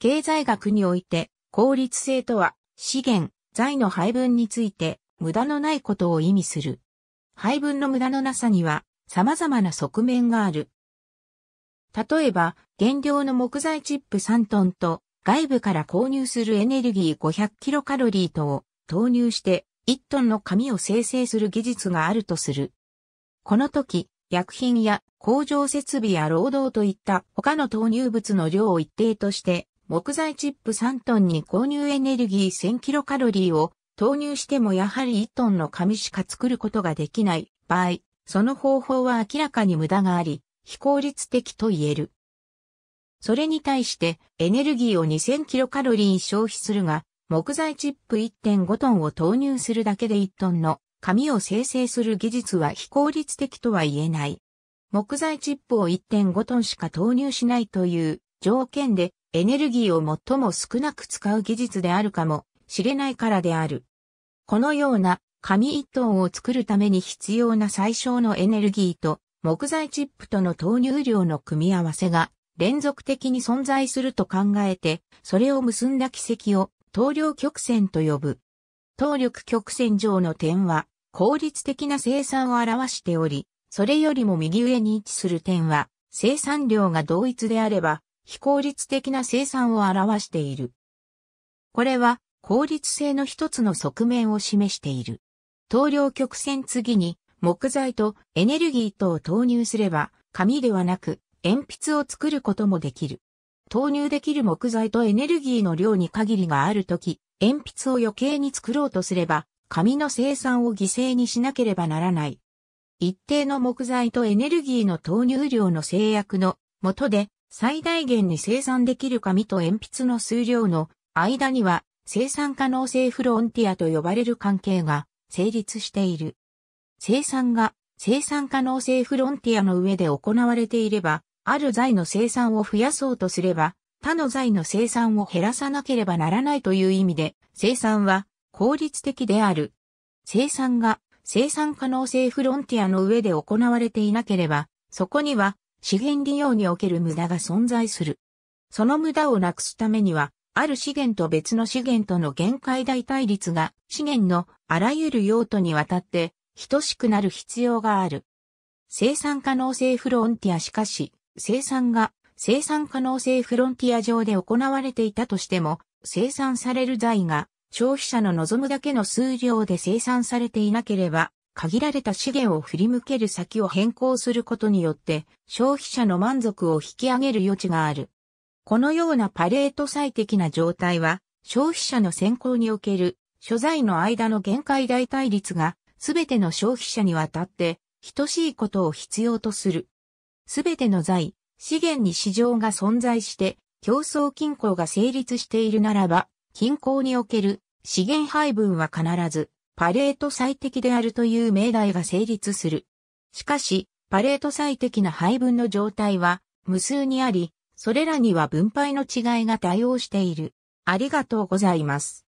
経済学において、効率性とは、資源、財の配分について、無駄のないことを意味する。配分の無駄のなさには、様々な側面がある。例えば、原料の木材チップ3トンと、外部から購入するエネルギー500キロカロリーとを投入して1トンの紙を生成する技術があるとする。この時、薬品や工場設備や労働といった他の投入物の量を一定として木材チップ3トンに購入エネルギー1000キロカロリーを投入してもやはり1トンの紙しか作ることができない場合、その方法は明らかに無駄があり、非効率的と言える。それに対してエネルギーを2000キロカロリー消費するが、木材チップ1.5トンを投入するだけで1トンの紙を生成する技術は非効率的とは言えない。木材チップを1.5トンしか投入しないという条件でエネルギーを最も少なく使う技術であるかもしれないからである。このような紙一トンを作るために必要な最小のエネルギーと木材チップとの投入量の組み合わせが連続的に存在すると考えて、それを結んだ軌跡を投量曲線と呼ぶ。投力曲線上の点は効率的な生産を表しており、それよりも右上に位置する点は生産量が同一であれば非効率的な生産を表している。これは効率性の一つの側面を示している。投量曲線次に木材とエネルギーとを投入すれば紙ではなく鉛筆を作ることもできる。投入できる木材とエネルギーの量に限りがあるとき、鉛筆を余計に作ろうとすれば、紙の生産を犠牲にしなければならない。一定の木材とエネルギーの投入量の制約のもとで、最大限に生産できる紙と鉛筆の数量の間には生産可能性フロンティアと呼ばれる関係が成立している。生産が生産可能性フロンティアの上で行われていれば、ある材の生産を増やそうとすれば、他の材の生産を減らさなければならないという意味で、生産は効率的である。生産が生産可能性フロンティアの上で行われていなければ、そこには資源利用における無駄が存在する。その無駄をなくすためには、ある資源と別の資源との限界大対立が資源のあらゆる用途にわたって等しくなる必要がある。生産可能性フロンティアしかし、生産が生産可能性フロンティア上で行われていたとしても、生産される財が消費者の望むだけの数量で生産されていなければ、限られた資源を振り向ける先を変更することによって、消費者の満足を引き上げる余地がある。このようなパレート最適な状態は、消費者の選考における、所在の間の限界代替率が、すべての消費者にわたって、等しいことを必要とする。すべての財、資源に市場が存在して、競争均衡が成立しているならば、均衡における資源配分は必ずパレート最適であるという命題が成立する。しかし、パレート最適な配分の状態は無数にあり、それらには分配の違いが対応している。ありがとうございます。